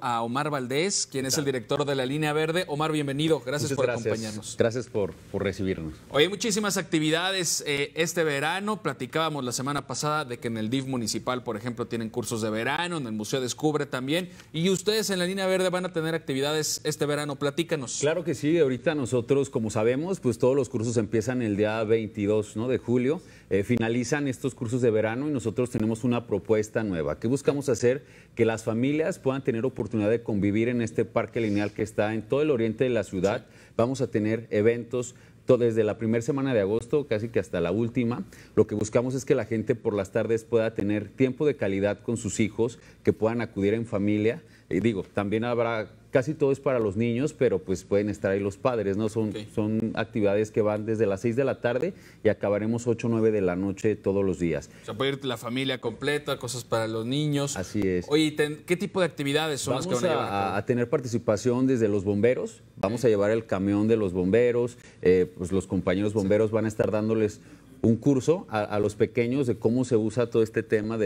a Omar Valdés, quien es el director de la Línea Verde. Omar, bienvenido. Gracias por acompañarnos. Gracias por, recibirnos. Hoy hay muchísimas actividades eh, este verano. Platicábamos la semana pasada de que en el DIF municipal, por ejemplo, tienen cursos de verano, en el Museo Descubre también. Y ustedes en la Línea Verde van a tener actividades este verano. Platícanos. Claro que sí. Ahorita nosotros, como sabemos, pues todos los cursos empiezan el día 22 ¿no? de julio. Eh, finalizan estos cursos de verano y nosotros tenemos una propuesta nueva. ¿Qué buscamos hacer? Que las familias puedan tener oportunidad de convivir en este parque lineal que está en todo el oriente de la ciudad. Vamos a tener eventos desde la primera semana de agosto, casi que hasta la última, lo que buscamos es que la gente por las tardes pueda tener tiempo de calidad con sus hijos, que puedan acudir en familia, y digo, también habrá, casi todo es para los niños, pero pues pueden estar ahí los padres, ¿no? Son, son actividades que van desde las 6 de la tarde y acabaremos 8 o 9 de la noche todos los días. O sea, puede ir la familia completa, cosas para los niños. Así es. Oye, ¿qué tipo de actividades son las que van a, llevar? A, a tener participación desde los bomberos, vamos a llevar el camión de los bomberos, eh, pues los compañeros bomberos van a estar dándoles un curso a, los pequeños de cómo se usa todo este tema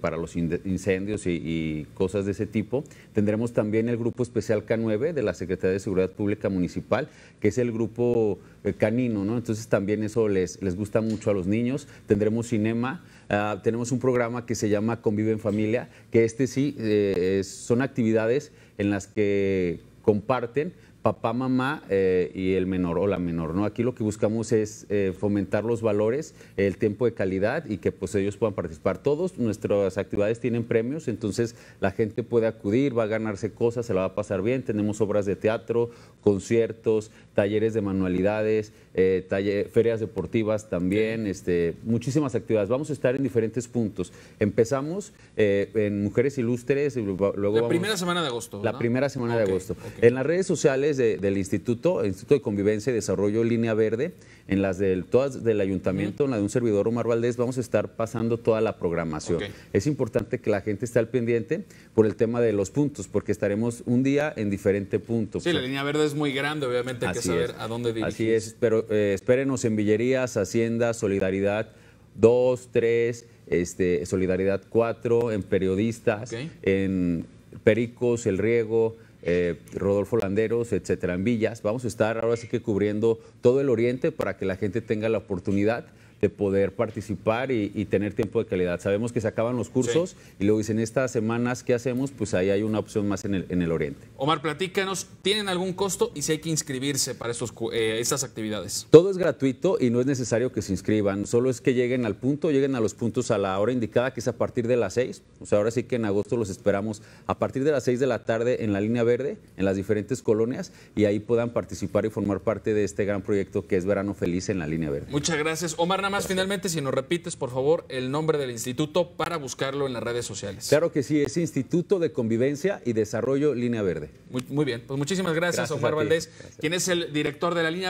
para los incendios y, cosas de ese tipo. Tendremos también el grupo especial K9 de la Secretaría de Seguridad Pública Municipal, que es el grupo eh, canino, ¿no? Entonces también eso les, gusta mucho a los niños. Tendremos cinema, ah, tenemos un programa que se llama Convive en Familia, que este sí eh, son actividades en las que comparten papá, mamá eh, y el menor o la menor, ¿no? Aquí lo que buscamos es eh, fomentar los valores, el tiempo de calidad y que pues ellos puedan participar. Todos nuestras actividades tienen premios, entonces la gente puede acudir, va a ganarse cosas, se la va a pasar bien. Tenemos obras de teatro, conciertos, talleres de manualidades, eh, ferias deportivas también, este, muchísimas actividades. Vamos a estar en diferentes puntos. Empezamos en Mujeres Ilustres, y luego... La primera semana de agosto. La primera semana de agosto. En las redes sociales del instituto, Instituto de Convivencia y Desarrollo Línea Verde, en las del, todas del ayuntamiento, en la de un servidor Omar Valdés, vamos a estar pasando toda la programación. Es importante que la gente esté al pendiente por el tema de los puntos, porque estaremos un día en diferente punto. Sí, la línea verde es muy grande, obviamente hay que saber a dónde dirigir. Así es, pero eh, espérenos en Villerías, Hacienda, Solidaridad 2, 3, este, Solidaridad 4, en Periodistas, en Pericos, El Riego. Eh, Rodolfo Landeros, etcétera, en Villas. Vamos a estar ahora sí que cubriendo todo el oriente para que la gente tenga la oportunidad de poder participar y, tener tiempo de calidad. Sabemos que se acaban los cursos y luego dicen estas semanas, ¿qué hacemos? Pues ahí hay una opción más en el, en el oriente. Omar, platícanos, ¿tienen algún costo y si hay que inscribirse para estos, eh, estas actividades? Todo es gratuito y no es necesario que se inscriban, solo es que lleguen al punto, lleguen a los puntos a la hora indicada, que es a partir de las 6. O sea, ahora sí que en agosto los esperamos a partir de las 6 de la tarde en la línea verde, en las diferentes colonias y ahí puedan participar y formar parte de este gran proyecto que es Verano Feliz en la línea verde. Muchas gracias, Omar más finalmente, si nos repites, por favor, el nombre del instituto para buscarlo en las redes sociales. Claro que sí, es Instituto de Convivencia y Desarrollo Línea Verde. Muy, muy bien, pues muchísimas gracias, Omar Valdés, quien es el director de la línea.